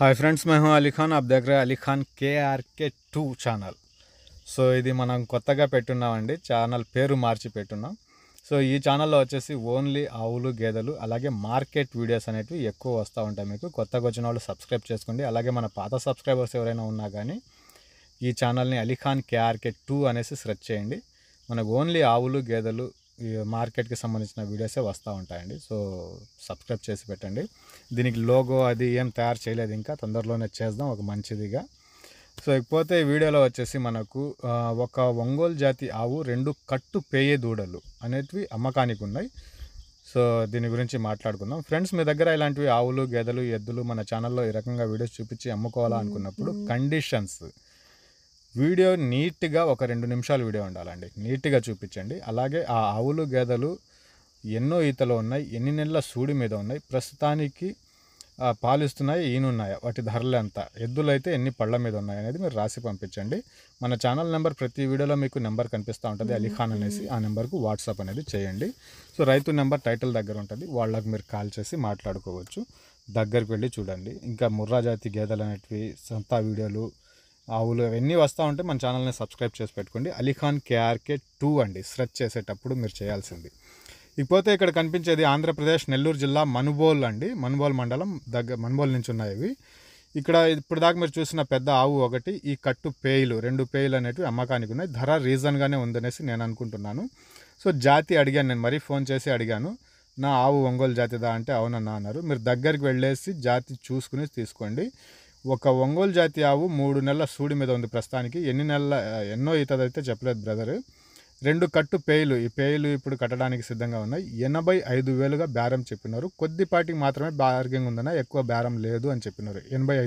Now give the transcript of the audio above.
hi friends మేము అలీ ఖాన్ खान దగ్గర Ali Khan KRK two channel so ఇది మనం కొత్తగా పెట్టున్నామండి ఛానల్ పేరు మార్చి పెట్టున్నాం సో ఈ ఛానల్లో వచ్చేసి ఓన్లీ ఆవులు గేదెలు అలాగే మార్కెట్ వీడియోస్ అనేవి ఎక్కువ వస్తూ ఉంటాయి మీకు కొత్తగా వచ్చిన వాళ్ళు సబ్స్క్రైబ్ చేసుకోండి అలాగే మన పాత సబ్స్క్రైబర్స్ ఎవరైనా ఉన్నా కానీ ఈ ఛానల్ని అలీఖాన్ కేఆర్కే టూ అనేసి సెర్చ్ చేయండి మనకు ఓన్లీ ఆవులు గేదెలు మార్కెట్కి సంబంధించిన వీడియోసే వస్తూ ఉంటాయండి సో సబ్స్క్రైబ్ చేసి పెట్టండి దీనికి లోగో అది ఏం తయారు చేయలేదు ఇంకా తొందరలోనే చేద్దాం ఒక మంచిదిగా సో ఇకపోతే వీడియోలో వచ్చేసి మనకు ఒక ఒంగోలు జాతి ఆవు రెండు కట్టు పేయే దూడలు అనేటివి అమ్మకానికి ఉన్నాయి సో దీని గురించి మాట్లాడుకుందాం ఫ్రెండ్స్ మీ దగ్గర ఇలాంటివి ఆవులు గేదెలు ఎద్దులు మన ఛానల్లో ఈ రకంగా వీడియోస్ చూపించి అమ్ముకోవాలనుకున్నప్పుడు కండిషన్స్ వీడియో నీట్గా ఒక రెండు నిమిషాలు వీడియో ఉండాలండి నీట్గా చూపించండి అలాగే ఆ ఆవులు గేదెలు ఎన్నో ఈతలు ఉన్నాయి ఎన్ని నెలల సూడి మీద ఉన్నాయి ప్రస్తుతానికి పాలిస్తున్నాయి ఈనున్నాయి వాటి ధరలు ఎంత ఎద్దులు అయితే ఎన్ని పళ్ళ మీద ఉన్నాయి అనేది మీరు రాసి పంపించండి మన ఛానల్ నెంబర్ ప్రతి వీడియోలో మీకు నెంబర్ కనిపిస్తూ ఉంటుంది అలీఖాన్ అనేసి ఆ నెంబర్కు వాట్సాప్ అనేది చేయండి సో రైతు నెంబర్ టైటిల్ దగ్గర ఉంటుంది వాళ్ళకి మీరు కాల్ చేసి మాట్లాడుకోవచ్చు దగ్గరికి వెళ్ళి చూడండి ఇంకా ముర్రాజాతి గేదెలు అనేటివి సంతా వీడియోలు ఆవులు ఇవన్నీ వస్తూ ఉంటే మన ఛానల్ని సబ్స్క్రైబ్ చేసి పెట్టుకోండి అలీఖాన్ కేఆర్కే టూ అండి స్ట్రెచ్ చేసేటప్పుడు మీరు చేయాల్సింది ఇకపోతే ఇక్కడ కనిపించేది ఆంధ్రప్రదేశ్ నెల్లూరు జిల్లా మనుబోల్ అండి మనుబోల్ మండలం దగ్గర మనుబోల్ నుంచి ఉన్నాయి ఇవి ఇక్కడ ఇప్పటిదాకా మీరు చూసిన పెద్ద ఆవు ఒకటి ఈ కట్టు పేయిలు రెండు పేయిలు అనేటివి అమ్మకానికి ఉన్నాయి ధర రీజన్గానే ఉందనేసి నేను అనుకుంటున్నాను సో జాతి అడిగాను నేను మరీ ఫోన్ చేసి అడిగాను నా ఆవు ఒంగోలు జాతిదా అంటే అవునన్నా అన్నారు మీరు దగ్గరికి వెళ్ళేసి జాతి చూసుకుని తీసుకోండి ఒక ఒంగోలు జాతి ఆవు మూడు నెలల సూడి మీద ఉంది ప్రస్తుతానికి ఎన్ని నెలల ఎన్నో అవుతుందైతే చెప్పలేదు బ్రదర్ రెండు కట్టు పేయిలు ఈ పేయిలు ఇప్పుడు కట్టడానికి సిద్ధంగా ఉన్నాయి ఎనభై ఐదు వేలుగా బేరం చెప్పినారు కొద్దిపాటికి మాత్రమే బార్గింగ్ ఉందన్న ఎక్కువ బేరం లేదు అని చెప్పినారు ఎనభై ఐదు